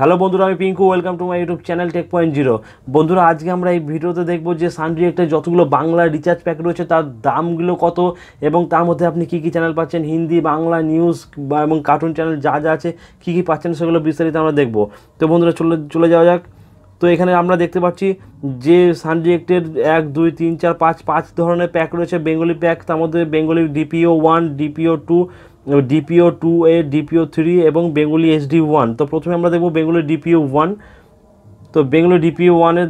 hello বন্ধুরা আমি Pinku welcome to my YouTube channel Tech Point Zero বন্ধুরা আজকে আমরা এই ভিডিওতে দেখব যে সানরিয়েক্টের যতগুলো বাংলা রিচার্জ প্যাক রয়েছে তার দামগুলো কত এবং তার মধ্যে আপনি কী কী চ্যানেল পাচ্ছেন হিন্দি বাংলা নিউজ বা এবং কার্টুন চ্যানেল যা যা আছে কী কী পাচ্ছেন সেগুলো বিস্তারিত আমরা দেখব তো বন্ধুরা চলে চলে যাওয়া যাক তো এখানে আমরা দেখতে পাচ্ছি যে রিয়েক্টের এক দুই তিন চার পাঁচ পাঁচ ধরনের প্যাক রয়েছে বেঙ্গলি প্যাক তার মধ্যে Bengali DPO one DPO two DPO two A DPO three এবং বেঙ্গলি এসডি ওয়ান তো প্রথমে আমরা দেখব বেঙ্গলি ডিপিও ওয়ান তো বেঙ্গলি ডিপিও ওয়ানের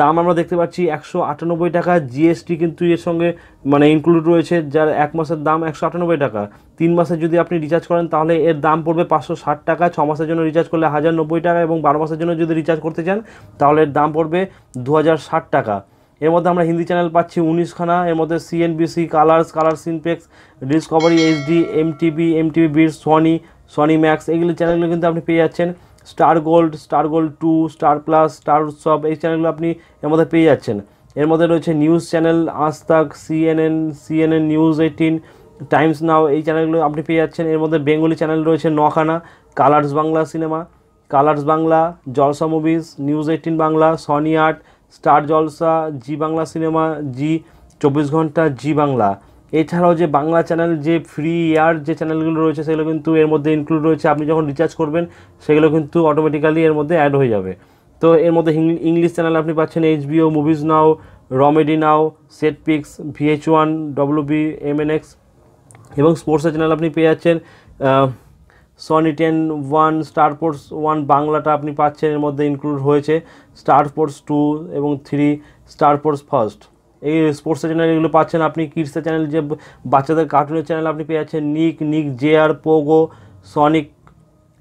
দাম আমরা দেখতে পাচ্ছি একশো আটানব্বই টাকা জিএসটি কিন্তু এর সঙ্গে মানে ইনক্লুড রয়েছে যার এক মাসের দাম একশো আটানব্বই টাকা তিন মাসের যদি আপনি রিচার্জ করেন তাহলে এর দাম পড়বে পাঁচশো ষাট টাকা ছ মাসের জন্য রিচার্জ করলে হাজার নব্বই টাকা এবং বারো মাসের জন্য যদি রিচার্জ করতে চান তাহলে এর দাম পড়বে দু হাজার ষাট টাকা এর মধ্যে আমরা হিন্দি চ্যানেল পাচ্ছি উনিশখানা এর মধ্যে CNBC Colors Color Cineplex Discovery HD MTV MTV বীর সনি সনি ম্যাক্স এইগুলি চ্যানেলগুলো কিন্তু আপনি পেয়ে যাচ্ছেন Star Gold Star Gold two Star Plus Star Utsav এই চ্যানেলগুলো আপনি এর মধ্যে পেয়ে যাচ্ছেন এর মধ্যে রয়েছে news channel Aaj Tak CNN CNN News eighteen Times Now এই চ্যানেলগুলো আপনি পেয়ে যাচ্ছেন এর মধ্যে বেঙ্গলি চ্যানেল রয়েছে নখানা Colors Bangla cinema Colors Bangla Jalsha Movies News eighteen Bangla Sony Aath Star Jalsha Zee Bangla cinema Zee চব্বিশ ঘন্টা জি বাংলা এছাড়াও যে বাংলা চ্যানেল যে ফ্রি এয়ার যে চ্যানেলগুলো রয়েছে সেগুলো কিন্তু এর মধ্যে ইনক্লুড রয়েছে আপনি যখন রিচার্জ করবেন সেগুলো কিন্তু অটোমেটিক্যালি এর মধ্যে অ্যাড হয়ে যাবে তো এর মধ্যে ইংলিশ চ্যানেল আপনি পাচ্ছেন HBO Movies Now Romedy Now SET Pix VH one WB MNX এবং স্পোর্টসের চ্যানেল আপনি পেয়ে যাচ্ছেন Sony Ten one Star Sports one বাংলাটা আপনি পাচ্ছেন এর মধ্যে ইনক্লুড হয়েছে স্টার স্পোর্টস টু এবং থ্রি স্টার স্পোর্টস ফার্স্ট এই স্পোর্টসের চ্যানেল এগুলো পাচ্ছেন আপনি কিডসের চ্যানেল যে বাচ্চাদের কার্টুনের চ্যানেল আপনি পেয়ে যাচ্ছেন Nick Nick J R Pogo Sonic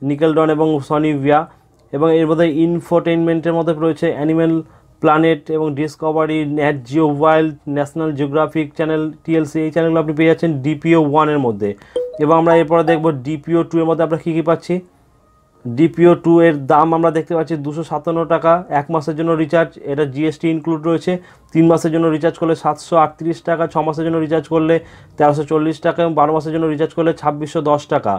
Nickelodeon এবং সনি ভিয়া এবং এর মধ্যে ইনফোটেনমেন্টের মধ্যে রয়েছে অ্যানিম্যাল প্ল্যানেট এবং Discovery Nat Geo Wild National Geographic channel TLC এই চ্যানেলগুলো আপনি পেয়ে যাচ্ছেন ডিপিও ওয়ানের মধ্যে এবং আমরা এরপরে দেখব ডিপিও টু এর মধ্যে আমরা কী কী পাচ্ছি ডিপিও টু এর দাম আমরা দেখতে পাচ্ছি দুশো সাতান্ন টাকা এক মাসের জন্য রিচার্জ এটা জিএসটি ইনক্লুড রয়েছে তিন মাসের জন্য রিচার্জ করলে সাতশো আটত্রিশ টাকা ছ মাসের জন্য রিচার্জ করলে তেরোশো চল্লিশ টাকা এবং বারো মাসের জন্য রিচার্জ করলে ছাব্বিশশো দশ টাকা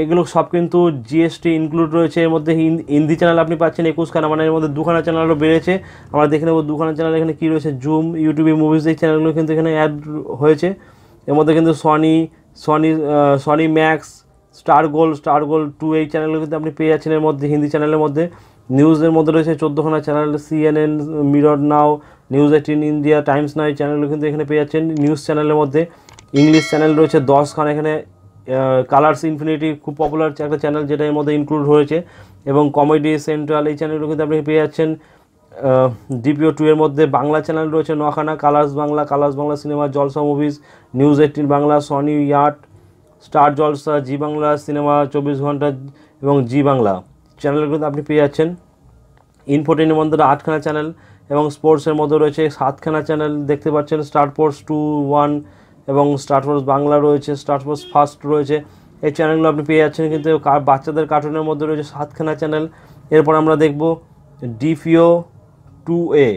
এগুলো সব কিন্তু জিএসটি ইনক্লুড রয়েছে এর মধ্যে হিন্দি চ্যানেল আপনি পাচ্ছেন একুশখানা মানে এর মধ্যে দুখানা চ্যানেলও বেড়েছে আমরা দেখে নেবো দুখানা চ্যানেল এখানে কী রয়েছে জুম ইউটিউবে মুভিজ এই চ্যানেলগুলো কিন্তু এখানে অ্যাড হয়েছে এর মধ্যে কিন্তু Sony Sony Sony Max Star Gold Star Gold two এই চ্যানেলগুলো কিন্তু আপনি পেয়ে যাচ্ছেন এর মধ্যে হিন্দি চ্যানেলের মধ্যে নিউজের মধ্যে রয়েছে চোদ্দোখানা channel CNN Mirror Now News eighteen India Times Now এই চ্যানেলগুলো কিন্তু এখানে পেয়ে যাচ্ছেন নিউজ চ্যানেলের মধ্যে ইংলিশ চ্যানেল রয়েছে দশখানা এখানে কালার্স ইনফিনিটি খুব পপুলার একটা চ্যানেল যেটা এর মধ্যে ইনক্লুড হয়েছে এবং কমেডি সেন্ট্রাল এই চ্যানেলগুলো কিন্তু আপনি পেয়ে যাচ্ছেন ডিপিও টু এর মধ্যে বাংলা চ্যানেল রয়েছে নোয়াখানা Colors Bangla Colors Bangla cinema Jalsha Movies News eighteen Bangla Sony Aath Star Jalsha Zee Bangla cinema চব্বিশ ঘন্টা এবং জি বাংলা চ্যানেলগুলোতে আপনি পেয়ে যাচ্ছেন ইনফোটেনের মধ্যে আটখানা চ্যানেল এবং স্পোর্টসের মধ্যে রয়েছে সাতখানা চ্যানেল দেখতে পাচ্ছেন স্টার ফোর্স টু ওয়ান এবং স্টার ফোর্স বাংলা রয়েছে স্টার ফোর্স ফার্স্ট রয়েছে এই চ্যানেলগুলো আপনি পেয়ে যাচ্ছেন কিন্তু বাচ্চাদের কার্টুনের মধ্যে রয়েছে সাতখানা চ্যানেল এরপর আমরা দেখব DPO two A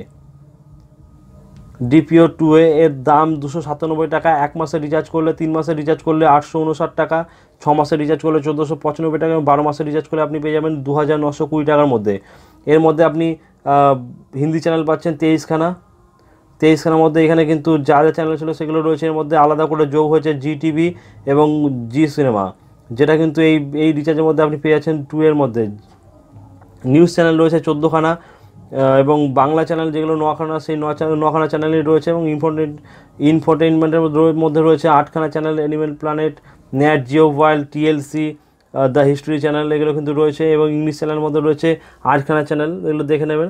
DPO two A এর দাম দুশো সাতানব্বই টাকা এক মাসে রিচার্জ করলে তিন মাসে রিচার্জ করলে আটশো উনষাট টাকা ছ মাসে রিচার্জ করলে চোদ্দোশো পঁচানব্বই টাকা এবং বারো মাসে রিচার্জ করলে আপনি পেয়ে যাবেন দু হাজার নশো কুড়ি টাকার মধ্যে এর মধ্যে আপনি হিন্দি চ্যানেল পাচ্ছেন তেইশখানা তেইশখানার মধ্যে এখানে কিন্তু যা যা চ্যানেল ছিল সেগুলো রয়েছে এর মধ্যে আলাদা করে যোগ হয়েছে জি টিভি এবং জি সিনেমা যেটা কিন্তু এই এই রিচার্জের মধ্যে আপনি পেয়ে যাচ্ছেন টু এর মধ্যে নিউজ চ্যানেল রয়েছে চোদ্দোখানা এবং বাংলা চ্যানেল যেগুলো নোয়াখানা সেই নোয়াখানা চ্যানেলই রয়েছে এবং ইনফোটেন ইনফোটেনমেন্টের মধ্যে রয়েছে আটখানা channel Animal Planet Nat Geo Wild TLC the History channel এগুলো কিন্তু রয়েছে এবং ইংলিশ চ্যানেলের মধ্যে রয়েছে আটখানা চ্যানেল এগুলো দেখে নেবেন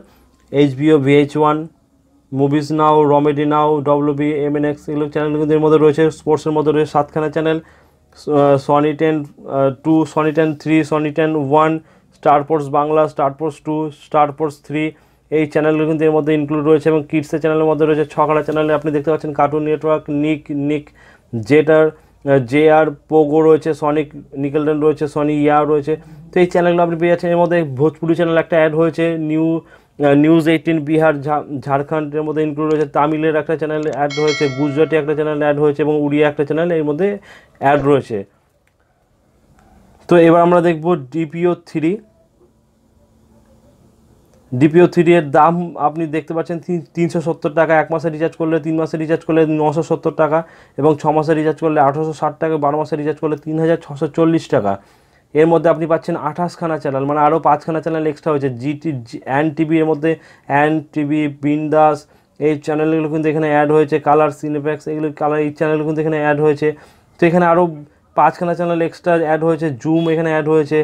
HBO VH one Movies Now Romedy Now W B M N X এগুলো কিন্তু এর মধ্যে রয়েছে স্পোর্টসের মধ্যে রয়েছে সাতখানা channel Sony Ten two Sony Ten three Sony Ten one Star Star Sports Bangla Star Star Sports two Star Star Sports three এই চ্যানেলগুলো কিন্তু এর মধ্যে ইনক্লুড রয়েছে এবং কিডসের চ্যানেলের মধ্যে রয়েছে ছখানা চ্যানেলে আপনি দেখতে পাচ্ছেন কার্টুন নেটওয়ার্ক নিক নিক জেটার জে আর পোগো রয়েছে সনিক নিকেলডেন রয়েছে সনি ইয়া e রয়েছে তো এই চ্যানেলগুলো আপনি পেয়ে যাচ্ছেন এর মধ্যে ভোজপুরি চ্যানেল একটা অ্যাড হয়েছে নিউ নিউজ এইটিন বিহার ঝাড়খণ্ডের মধ্যে ইনক্লুড রয়েছে তামিলের একটা চ্যানেল অ্যাড হয়েছে গুজরাটি একটা চ্যানেল অ্যাড হয়েছে এবং উড়িয়া একটা চ্যানেল এর মধ্যে অ্যাড রয়েছে তো এবার আমরা দেখব ডিপিও থ্রি ডিপিও থ্রি এর দাম আপনি দেখতে পাচ্ছেন তিনশো সত্তর টাকা এক মাসে রিচার্জ করলে তিন মাসে রিচার্জ করলে নশো সত্তর টাকা এবং ছ মাসে রিচার্জ করলে আঠারোশো ষাট টাকা বারো মাসে রিচার্জ করলে তিন হাজার ছশো চল্লিশ টাকা এর মধ্যে আপনি পাচ্ছেন আঠাশখানা চ্যানেল মানে আরও পাঁচখানা চ্যানেল এক্সট্রা হয়েছে জিটি অ্যান টিভি এর মধ্যে অ্যান টিভি বিন্দাস এই চ্যানেলগুলো কিন্তু এখানে অ্যাড হয়েছে কালার সিনেপ্যাক্স এগুলো কালার এই চ্যানেলগুলো কিন্তু এখানে অ্যাড হয়েছে তো এখানে আরও পাঁচখানা চ্যানেল এক্সট্রা অ্যাড হয়েছে জুম এখানে অ্যাড হয়েছে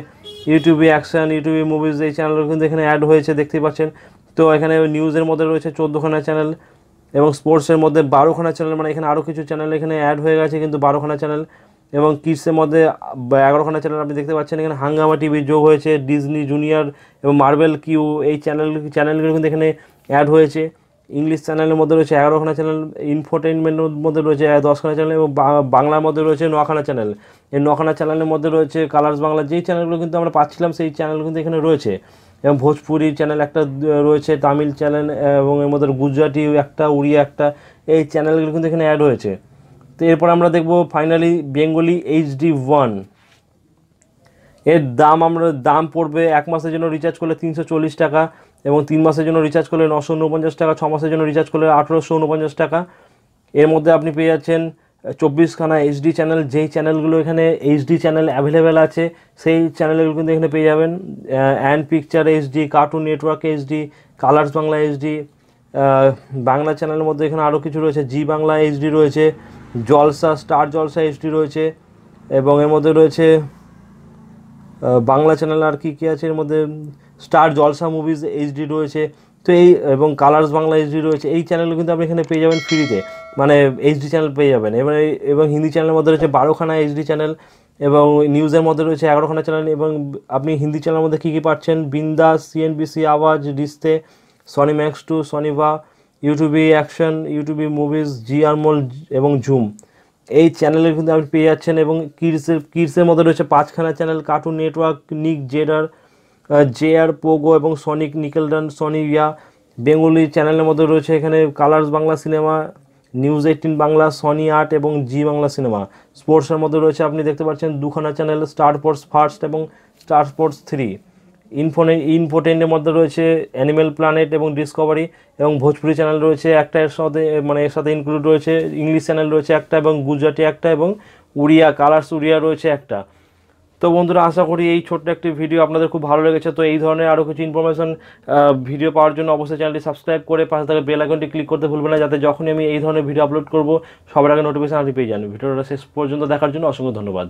ইউটিউবে অ্যাকশান ইউটিউবে মুভিজ এই চ্যানেলগুলো কিন্তু এখানে অ্যাড হয়েছে দেখতে পাচ্ছেন তো এখানে নিউজের মধ্যে রয়েছে চোদ্দোখানা চ্যানেল এবং স্পোর্টসের মধ্যে বারোখানা চ্যানেল মানে এখানে আরও কিছু চ্যানেল এখানে অ্যাড হয়ে গেছে কিন্তু বারোখানা চ্যানেল এবং কিডসের মধ্যে এগারোখানা চ্যানেল আপনি দেখতে পাচ্ছেন এখানে হাঙ্গামা টিভি যোগ হয়েছে ডিজনি জুনিয়র এবং মার্বেল কিউ এই চ্যানেল চ্যানেলগুলো কিন্তু এখানে অ্যাড হয়েছে ইংলিশ চ্যানেলের মধ্যে রয়েছে এগারোখানা চ্যানেল ইনফোটেনমেন্টের মধ্যে রয়েছে দশখানা চ্যানেল এবং বাংলার মধ্যে রয়েছে নখানা চ্যানেল এই নখানা চ্যানেলের মধ্যে রয়েছে কালার্স বাংলা যেই চ্যানেলগুলো কিন্তু আমরা পাচ্ছিলাম সেই চ্যানেলগুলো কিন্তু এখানে রয়েছে এবং ভোজপুরি চ্যানেল একটা রয়েছে তামিল চ্যানেল এবং এর মধ্যে গুজরাটি একটা উড়িয়া একটা এই চ্যানেলগুলো কিন্তু এখানে অ্যাড হয়েছে তো এরপর আমরা দেখব ফাইনালি বেঙ্গলি এইচডি ওয়ান এর দাম আমরা দাম পড়বে এক মাসের জন্য রিচার্জ করলে তিনশো টাকা এবং তিন মাসের জন্য রিচার্জ করলে নশো উনপঞ্চাশ টাকা ছ মাসের জন্য রিচার্জ করলে আঠেরোশো উনপঞ্চাশ টাকা এর মধ্যে আপনি পেয়ে যাচ্ছেন চব্বিশখানা এইচডি চ্যানেল যেই চ্যানেলগুলো এখানে এইচডি চ্যানেল অ্যাভেলেবেল আছে সেই চ্যানেলগুলো কিন্তু এখানে পেয়ে যাবেন and picture HD Cartoon Network HD Colors Bangla HD Bangla চ্যানেলের মধ্যে এখানে আরও কিছু রয়েছে জি বাংলা এইচডি রয়েছে জলসা স্টার জলসা এইচডি রয়েছে এবং এর মধ্যে রয়েছে বাংলা চ্যানেল আর কী কী আছে এর মধ্যে স্টার জলসা মুভিজ এইচডি রয়েছে তো এই এবং কালার্স বাংলা এইচডি রয়েছে এই চ্যানেলগুলো কিন্তু আপনি এখানে পেয়ে যাবেন ফ্রিতে মানে এইচডি চ্যানেল পেয়ে যাবেন এবার এবং হিন্দি চ্যানেলের মধ্যে রয়েছে বারোখানা এইচডি চ্যানেল এবং নিউজের মধ্যে রয়েছে এগারোখানা চ্যানেল এবং আপনি হিন্দি চ্যানেলের মধ্যে কী কী পাচ্ছেন বিন্দাস সিএনবিসি আওয়াজ ডিস্তে সনি ম্যাক্স টু সনিভা UTV action UTV movies Zee মোল এবং জুম এই চ্যানেলে কিন্তু আপনি পেয়ে যাচ্ছেন এবং কিডসের কিডসের মধ্যে রয়েছে পাঁচখানা চ্যানেল কার্টুন নেটওয়ার্ক নিক জেডার জে আর পোগো এবং Sonic Nickelodeon Sony Yay Bengali চ্যানেলের মধ্যে রয়েছে এখানে Colors Bangla cinema News eighteen Bangla Sony Aath এবং জি বাংলা সিনেমা স্পোর্টসের মধ্যে রয়েছে আপনি দেখতে পাচ্ছেন দুখানা চ্যানেল স্টার স্পোর্টস ফার্স্ট এবং স্টার স্পোর্টস থ্রি ইনফোনে ইনফোটেনের মধ্যে রয়েছে অ্যানিমেল প্ল্যানেট এবং ডিসকভারি এবং ভোজপুরি চ্যানেল রয়েছে একটা এর সাথে মানে এর সাথে ইনক্লুড রয়েছে ইংলিশ চ্যানেল রয়েছে একটা এবং গুজরাটি একটা এবং উড়িয়া কালার্স উড়িয়া রয়েছে একটা তো বন্ধুরা আশা করি এই ছোট্ট একটি ভিডিও আপনাদের খুব ভালো লেগেছে তো এই ধরনের আরও কিছু ইনফরমেশন ভিডিও পাওয়ার জন্য অবশ্যই চ্যানেলটি সাবস্ক্রাইব করে পাশে থাকা বেল আইকনটি ক্লিক করতে ভুলবেন না যাতে যখনই আমি এই ধরনের ভিডিও আপলোড করব সবার আগে নোটিফিকেশন আপনি পেয়ে যান ভিডিওটা শেষ পর্যন্ত দেখার জন্য অসংখ্য ধন্যবাদ